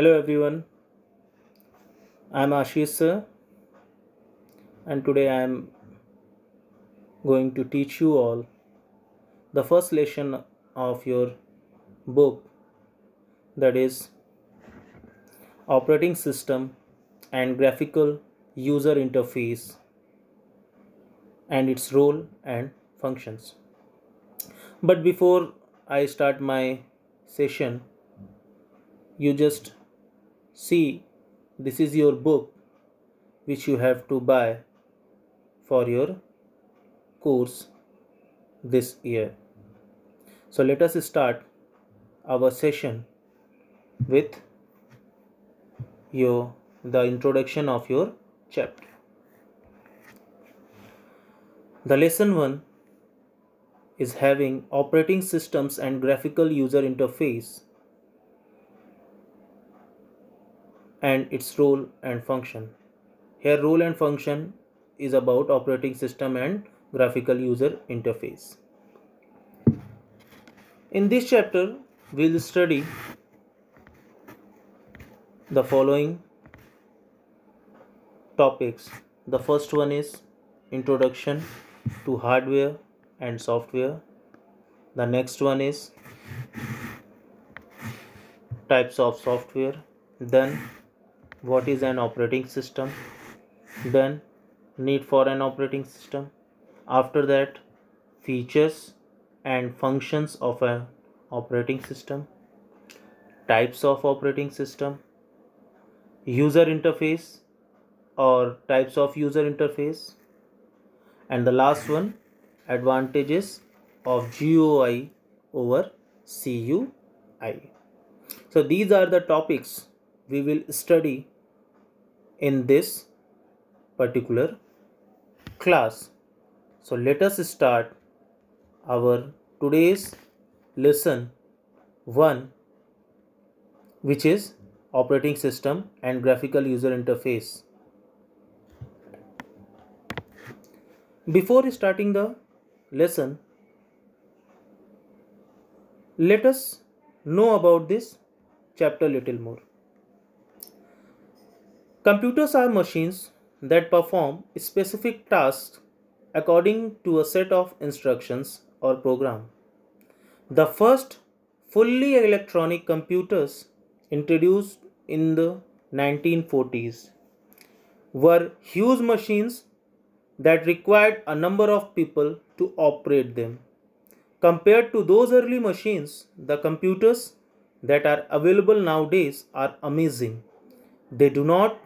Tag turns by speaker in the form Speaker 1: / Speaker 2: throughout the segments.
Speaker 1: Hello everyone, I am Ashish sir and today I am going to teach you all the first lesson of your book that is Operating System and Graphical User Interface and its role and functions. But before I start my session, you just See, this is your book which you have to buy for your course this year. So let us start our session with your the introduction of your chapter. The lesson 1 is having operating systems and graphical user interface and its role and function. Here role and function is about operating system and graphical user interface. In this chapter, we will study the following topics. The first one is introduction to hardware and software. The next one is types of software. Then what is an operating system then need for an operating system after that features and functions of an operating system types of operating system user interface or types of user interface and the last one advantages of GUI over CUI so these are the topics we will study in this particular class. So let us start our today's lesson 1 which is operating system and graphical user interface. Before starting the lesson, let us know about this chapter little more. Computers are machines that perform specific tasks according to a set of instructions or program. The first fully electronic computers introduced in the 1940s were huge machines that required a number of people to operate them. Compared to those early machines, the computers that are available nowadays are amazing. They do not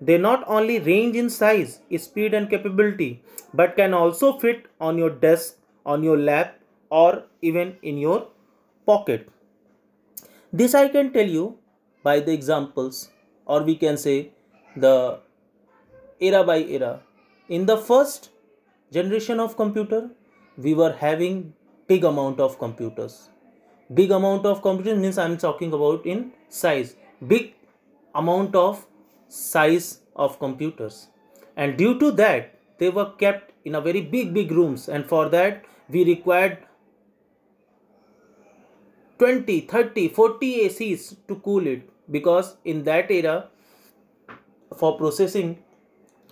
Speaker 1: they not only range in size, speed and capability, but can also fit on your desk, on your lap or even in your pocket. This I can tell you by the examples or we can say the era by era. In the first generation of computer, we were having big amount of computers. Big amount of computers means I am talking about in size. Big amount of size of computers and due to that they were kept in a very big big rooms and for that we required 20 30 40 acs to cool it because in that era for processing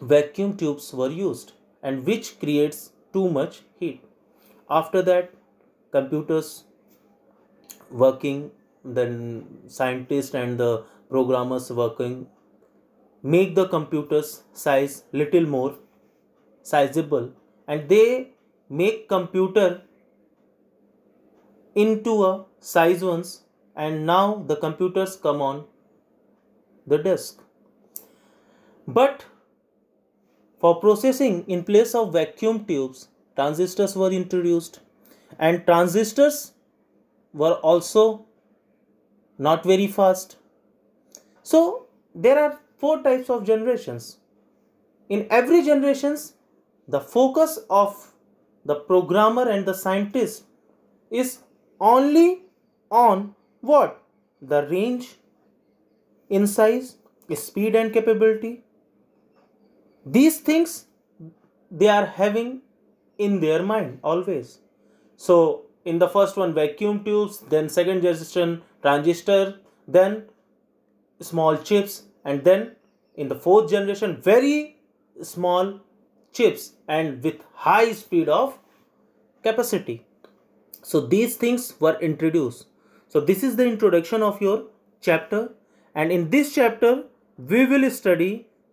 Speaker 1: vacuum tubes were used and which creates too much heat after that computers working then scientists and the programmers working make the computer's size little more sizable and they make computer into a size ones and now the computers come on the disk but for processing in place of vacuum tubes transistors were introduced and transistors were also not very fast so there are four types of generations. In every generations, the focus of the programmer and the scientist is only on what? The range, in size, speed and capability. These things they are having in their mind always. So in the first one vacuum tubes, then second generation transistor, then small chips, and then in the fourth generation very small chips and with high speed of capacity so these things were introduced so this is the introduction of your chapter and in this chapter we will study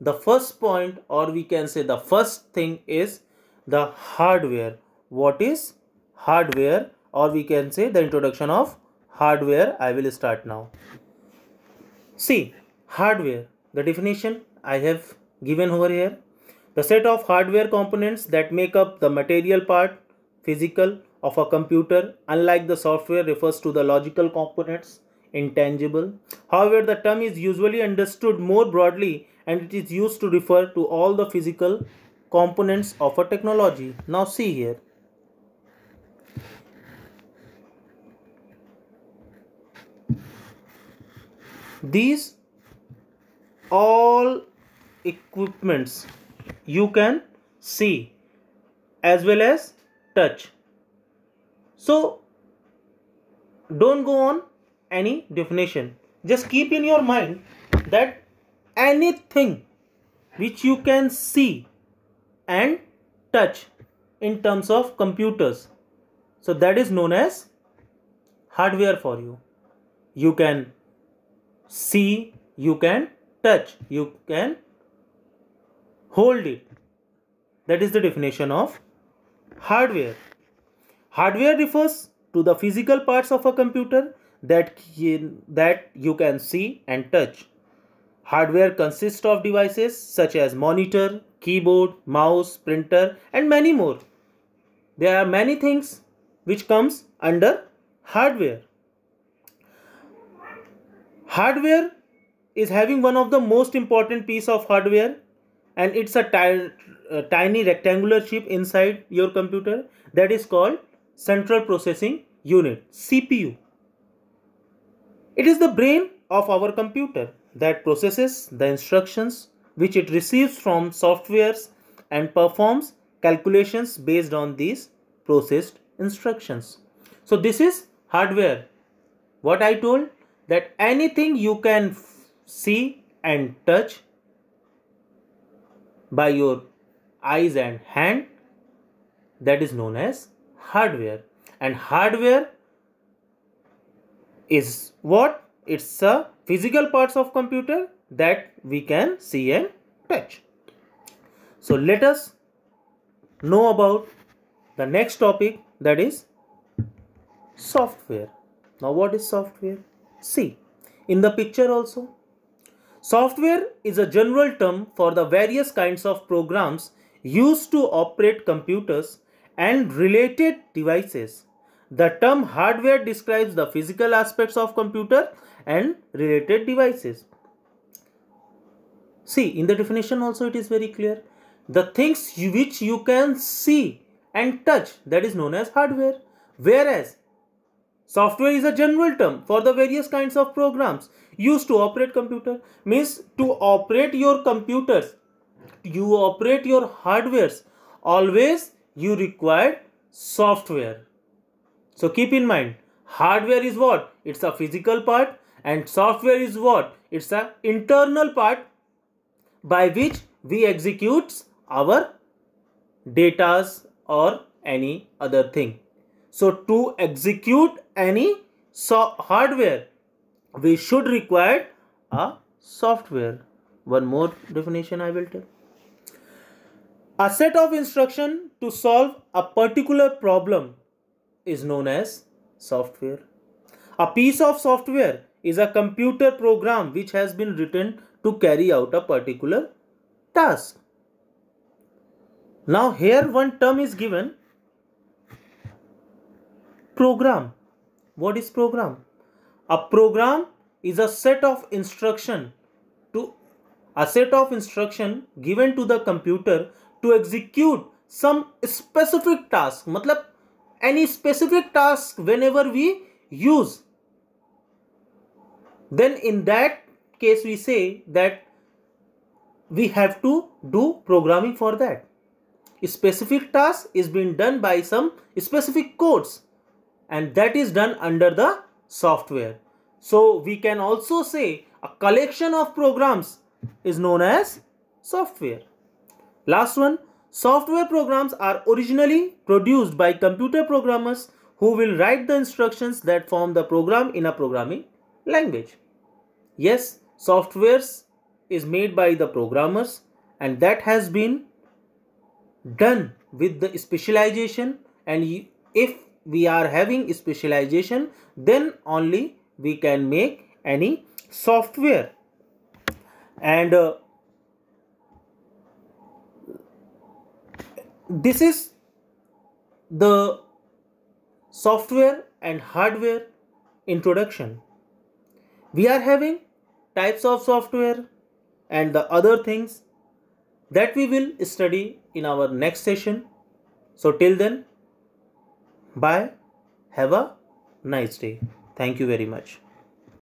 Speaker 1: the first point or we can say the first thing is the hardware what is hardware or we can say the introduction of hardware i will start now see hardware the definition i have given over here the set of hardware components that make up the material part physical of a computer unlike the software refers to the logical components intangible however the term is usually understood more broadly and it is used to refer to all the physical components of a technology now see here these all equipments you can see as well as touch so don't go on any definition just keep in your mind that anything which you can see and touch in terms of computers so that is known as hardware for you you can see you can touch you can hold it that is the definition of hardware hardware refers to the physical parts of a computer that that you can see and touch hardware consists of devices such as monitor keyboard mouse printer and many more there are many things which comes under hardware hardware is having one of the most important piece of hardware and it's a uh, tiny rectangular chip inside your computer that is called central processing unit CPU. It is the brain of our computer that processes the instructions which it receives from softwares and performs calculations based on these processed instructions. So this is hardware. What I told that anything you can see and touch by your eyes and hand that is known as hardware and hardware is what it's a physical parts of computer that we can see and touch so let us know about the next topic that is software now what is software see in the picture also Software is a general term for the various kinds of programs used to operate computers and related devices. The term hardware describes the physical aspects of computer and related devices. See, in the definition also it is very clear. The things which you can see and touch that is known as hardware. Whereas Software is a general term for the various kinds of programs used to operate computer. Means to operate your computers, you operate your hardwares. Always you require software. So keep in mind, hardware is what? It's a physical part and software is what? It's an internal part by which we execute our datas or any other thing. So to execute any so hardware, we should require a software. One more definition I will take. A set of instruction to solve a particular problem is known as software. A piece of software is a computer program which has been written to carry out a particular task. Now here one term is given program what is program a program is a set of instruction to a set of instruction given to the computer to execute some specific task matlab any specific task whenever we use then in that case we say that we have to do programming for that a specific task is being done by some specific codes and that is done under the software. So we can also say a collection of programs is known as software. Last one, software programs are originally produced by computer programmers who will write the instructions that form the program in a programming language. Yes, softwares is made by the programmers and that has been done with the specialization and if we are having specialization then only we can make any software and uh, this is the software and hardware introduction we are having types of software and the other things that we will study in our next session so till then Bye. Have a nice day. Thank you very much.